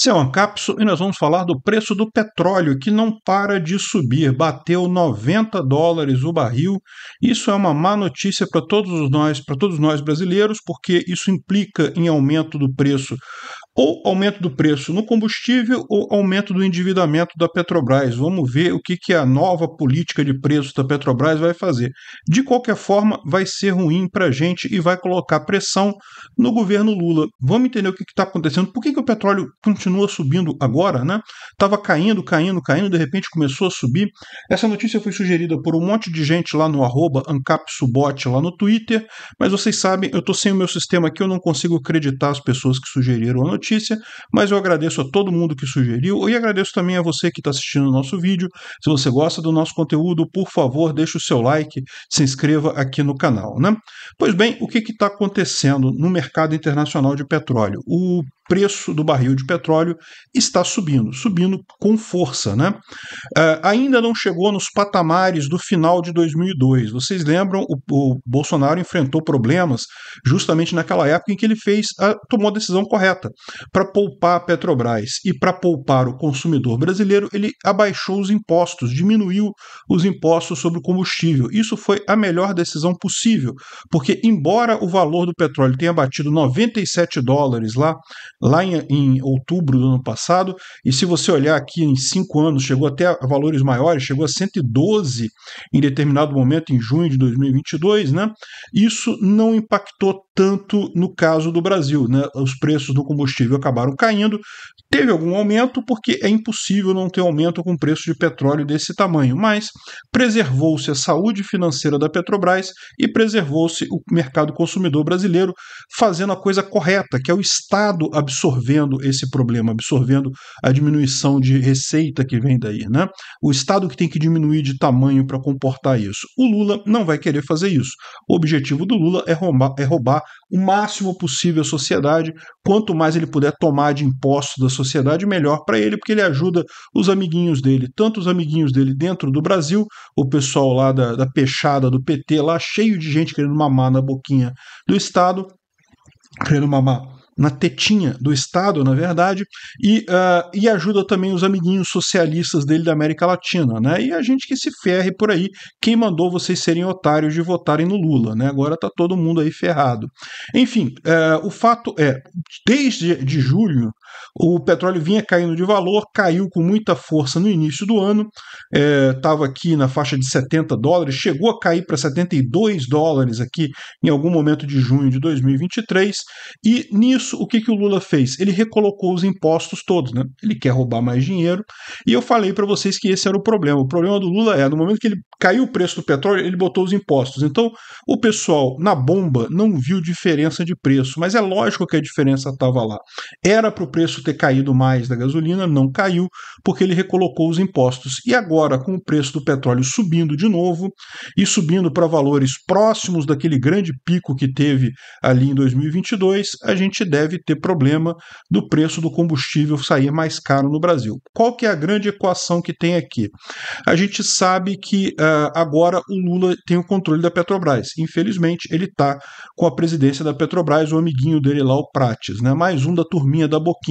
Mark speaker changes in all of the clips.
Speaker 1: Seu Ancapso, e nós vamos falar do preço do petróleo, que não para de subir, bateu 90 dólares o barril. Isso é uma má notícia para todos nós, para todos nós brasileiros, porque isso implica em aumento do preço ou aumento do preço no combustível ou aumento do endividamento da Petrobras. Vamos ver o que, que a nova política de preços da Petrobras vai fazer. De qualquer forma, vai ser ruim para a gente e vai colocar pressão no governo Lula. Vamos entender o que está acontecendo. Por que, que o petróleo continua subindo agora? Né? Tava caindo, caindo, caindo, de repente começou a subir. Essa notícia foi sugerida por um monte de gente lá no arroba AncapSubot lá no Twitter, mas vocês sabem, eu estou sem o meu sistema aqui, eu não consigo acreditar as pessoas que sugeriram a notícia notícia, mas eu agradeço a todo mundo que sugeriu e agradeço também a você que está assistindo o nosso vídeo. Se você gosta do nosso conteúdo, por favor, deixe o seu like, se inscreva aqui no canal. Né? Pois bem, o que está acontecendo no mercado internacional de petróleo? O preço do barril de petróleo está subindo, subindo com força. Né? Uh, ainda não chegou nos patamares do final de 2002. Vocês lembram, o, o, Bolsonaro enfrentou problemas justamente naquela época em que ele fez a, tomou a decisão correta para poupar a Petrobras e para poupar o consumidor brasileiro, ele abaixou os impostos, diminuiu os impostos sobre o combustível. Isso foi a melhor decisão possível, porque embora o valor do petróleo tenha batido 97 dólares lá lá em, em, outubro do ano passado, e se você olhar aqui em cinco anos, chegou até a valores maiores, chegou a 112 em determinado momento, em junho de 2022, né? Isso não impactou tanto no caso do Brasil, né? Os preços do combustível acabaram caindo, Teve algum aumento, porque é impossível não ter aumento com preço de petróleo desse tamanho, mas preservou-se a saúde financeira da Petrobras e preservou-se o mercado consumidor brasileiro fazendo a coisa correta, que é o Estado absorvendo esse problema, absorvendo a diminuição de receita que vem daí. Né? O Estado que tem que diminuir de tamanho para comportar isso. O Lula não vai querer fazer isso. O objetivo do Lula é roubar, é roubar o máximo possível a sociedade, quanto mais ele puder tomar de impostos da sociedade, melhor para ele, porque ele ajuda os amiguinhos dele, tanto os amiguinhos dele dentro do Brasil, o pessoal lá da, da peixada do PT, lá cheio de gente querendo mamar na boquinha do Estado, querendo mamar na tetinha do Estado, na verdade, e, uh, e ajuda também os amiguinhos socialistas dele da América Latina, né? E a gente que se ferre por aí, quem mandou vocês serem otários de votarem no Lula, né? Agora tá todo mundo aí ferrado. Enfim, uh, o fato é, desde de julho o petróleo vinha caindo de valor, caiu com muita força no início do ano, estava é, aqui na faixa de 70 dólares, chegou a cair para 72 dólares aqui em algum momento de junho de 2023. E nisso, o que, que o Lula fez? Ele recolocou os impostos todos, né? Ele quer roubar mais dinheiro. E eu falei para vocês que esse era o problema. O problema do Lula é, no momento que ele caiu o preço do petróleo, ele botou os impostos. Então, o pessoal na bomba não viu diferença de preço, mas é lógico que a diferença estava lá. Era para o preço ter caído mais da gasolina, não caiu, porque ele recolocou os impostos. E agora, com o preço do petróleo subindo de novo e subindo para valores próximos daquele grande pico que teve ali em 2022, a gente deve ter problema do preço do combustível sair mais caro no Brasil. Qual que é a grande equação que tem aqui? A gente sabe que uh, agora o Lula tem o controle da Petrobras. Infelizmente, ele está com a presidência da Petrobras, o amiguinho dele lá, o Prates, né? mais um da turminha da Boquinha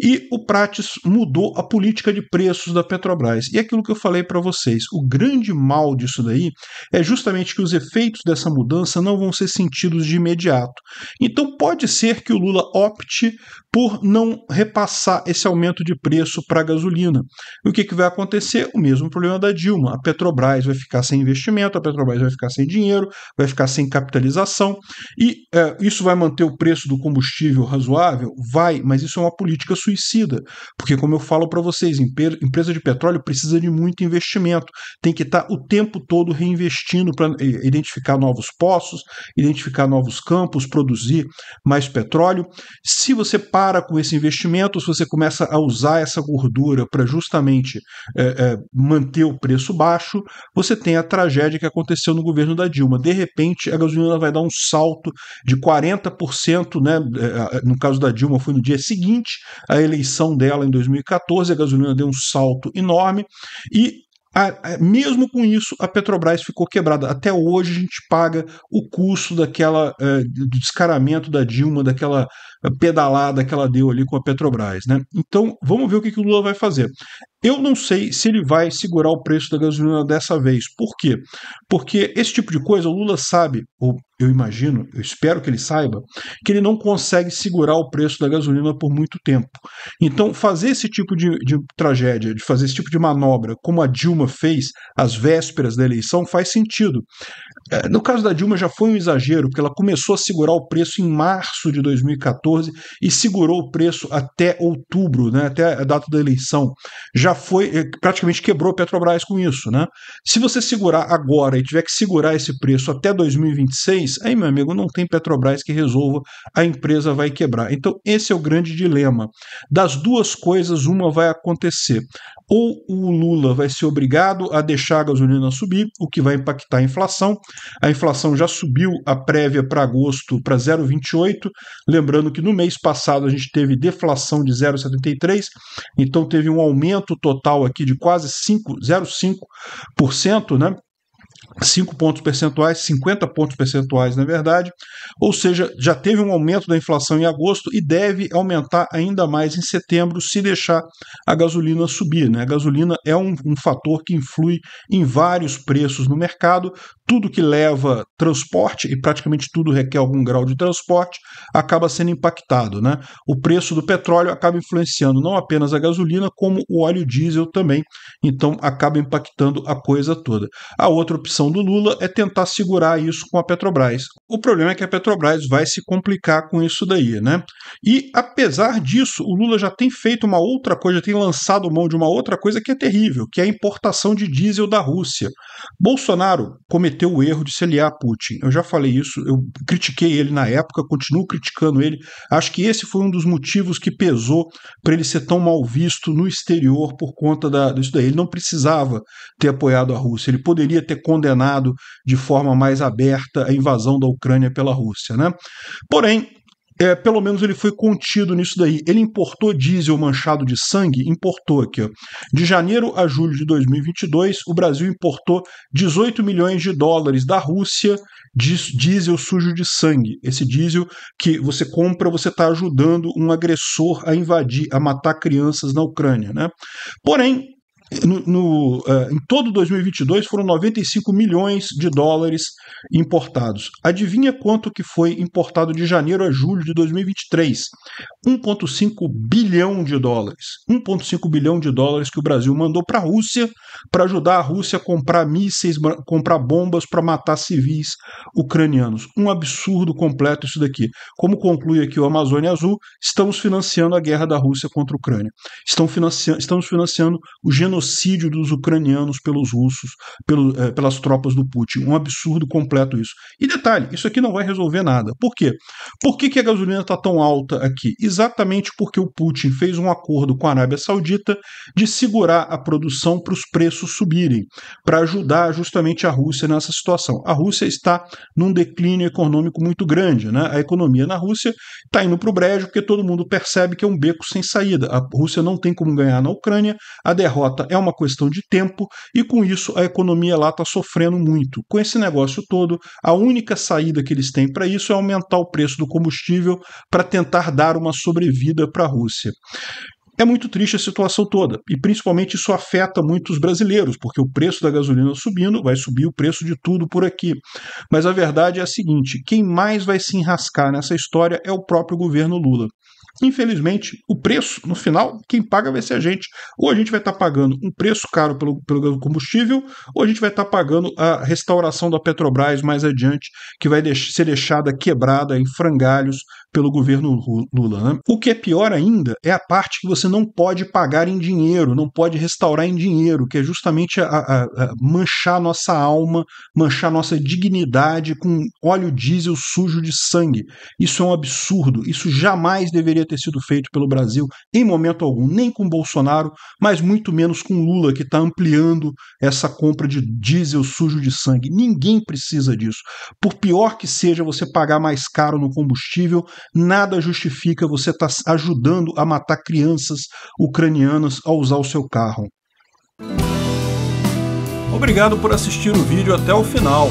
Speaker 1: e o Prates mudou a política de preços da Petrobras. E é aquilo que eu falei para vocês, o grande mal disso daí é justamente que os efeitos dessa mudança não vão ser sentidos de imediato. Então pode ser que o Lula opte por não repassar esse aumento de preço para a gasolina. E o que, que vai acontecer? O mesmo problema da Dilma. A Petrobras vai ficar sem investimento, a Petrobras vai ficar sem dinheiro, vai ficar sem capitalização. E é, isso vai manter o preço do combustível razoável? Vai, mas isso isso é uma política suicida. Porque, como eu falo para vocês, empresa de petróleo precisa de muito investimento. Tem que estar tá o tempo todo reinvestindo para identificar novos poços, identificar novos campos, produzir mais petróleo. Se você para com esse investimento, se você começa a usar essa gordura para justamente é, é, manter o preço baixo, você tem a tragédia que aconteceu no governo da Dilma. De repente, a gasolina vai dar um salto de 40%, né? É, no caso da Dilma, foi no dia seguinte seguinte à eleição dela em 2014, a gasolina deu um salto enorme e a, a, mesmo com isso, a Petrobras ficou quebrada. Até hoje a gente paga o custo daquela é, do descaramento da Dilma, daquela pedalada que ela deu ali com a Petrobras. Né? Então, vamos ver o que, que o Lula vai fazer. Eu não sei se ele vai segurar o preço da gasolina dessa vez. Por quê? Porque esse tipo de coisa o Lula sabe, ou eu imagino, eu espero que ele saiba, que ele não consegue segurar o preço da gasolina por muito tempo. Então, fazer esse tipo de, de tragédia, de fazer esse tipo de manobra, como a Dilma fez às vésperas da eleição, faz sentido. É, no caso da Dilma já foi um exagero, porque ela começou a segurar o preço em março de 2014 e segurou o preço até outubro, né, até a data da eleição. Já foi, eh, praticamente quebrou a Petrobras com isso. Né? Se você segurar agora e tiver que segurar esse preço até 2026, aí, meu amigo, não tem Petrobras que resolva, a empresa vai quebrar. Então, esse é o grande dilema. Das duas coisas, uma vai acontecer ou o Lula vai ser obrigado a deixar a gasolina subir, o que vai impactar a inflação. A inflação já subiu a prévia para agosto para 0,28, lembrando que no mês passado a gente teve deflação de 0,73, então teve um aumento total aqui de quase 0,5%, né? 5 pontos percentuais, 50 pontos percentuais, na é verdade, ou seja, já teve um aumento da inflação em agosto e deve aumentar ainda mais em setembro se deixar a gasolina subir. Né? A gasolina é um, um fator que influi em vários preços no mercado, tudo que leva transporte, e praticamente tudo requer algum grau de transporte, acaba sendo impactado. Né? O preço do petróleo acaba influenciando não apenas a gasolina, como o óleo diesel também, então acaba impactando a coisa toda. A outra opção opção do Lula é tentar segurar isso com a Petrobras. O problema é que a Petrobras vai se complicar com isso daí, né? E apesar disso, o Lula já tem feito uma outra coisa, já tem lançado mão de uma outra coisa que é terrível, que é a importação de diesel da Rússia. Bolsonaro cometeu o erro de se aliar a Putin. Eu já falei isso, eu critiquei ele na época, continuo criticando ele. Acho que esse foi um dos motivos que pesou para ele ser tão mal visto no exterior por conta da, disso daí. Ele não precisava ter apoiado a Rússia, ele poderia ter condenado condenado de forma mais aberta a invasão da Ucrânia pela Rússia. Né? Porém, é, pelo menos ele foi contido nisso daí. Ele importou diesel manchado de sangue, importou aqui. Ó. De janeiro a julho de 2022, o Brasil importou 18 milhões de dólares da Rússia de diesel sujo de sangue. Esse diesel que você compra, você está ajudando um agressor a invadir, a matar crianças na Ucrânia. Né? Porém, no, no uh, em todo 2022 foram 95 milhões de dólares importados. Adivinha quanto que foi importado de janeiro a julho de 2023? 1,5 bilhão de dólares. 1,5 bilhão de dólares que o Brasil mandou para a Rússia para ajudar a Rússia a comprar mísseis, comprar bombas para matar civis ucranianos. Um absurdo completo isso daqui. Como conclui aqui o Amazônia Azul, estamos financiando a guerra da Rússia contra a Ucrânia. Estão financiando, estamos financiando o genocídio genocídio dos ucranianos pelos russos, pelo, é, pelas tropas do Putin. Um absurdo completo isso. E detalhe, isso aqui não vai resolver nada. Por quê? Por que, que a gasolina está tão alta aqui? Exatamente porque o Putin fez um acordo com a Arábia Saudita de segurar a produção para os preços subirem, para ajudar justamente a Rússia nessa situação. A Rússia está num declínio econômico muito grande. Né? A economia na Rússia está indo para o brejo porque todo mundo percebe que é um beco sem saída. A Rússia não tem como ganhar na Ucrânia, a derrota é uma questão de tempo e com isso a economia lá está sofrendo muito. Com esse negócio todo, a única saída que eles têm para isso é aumentar o preço do combustível para tentar dar uma sobrevida para a Rússia. É muito triste a situação toda, e principalmente isso afeta muitos brasileiros, porque o preço da gasolina subindo, vai subir o preço de tudo por aqui. Mas a verdade é a seguinte: quem mais vai se enrascar nessa história é o próprio governo Lula. Infelizmente, o preço, no final, quem paga vai ser a gente. Ou a gente vai estar tá pagando um preço caro pelo, pelo combustível, ou a gente vai estar tá pagando a restauração da Petrobras mais adiante, que vai deix ser deixada quebrada em frangalhos pelo governo Lula. Né? O que é pior ainda é a parte que você não pode pagar em dinheiro, não pode restaurar em dinheiro, que é justamente a, a, a manchar nossa alma, manchar nossa dignidade com óleo diesel sujo de sangue. Isso é um absurdo, isso jamais deveria ter sido feito pelo Brasil em momento algum, nem com Bolsonaro, mas muito menos com Lula, que está ampliando essa compra de diesel sujo de sangue. Ninguém precisa disso. Por pior que seja você pagar mais caro no combustível, nada justifica você estar tá ajudando a matar crianças ucranianas a usar o seu carro. Obrigado por assistir o vídeo até o final.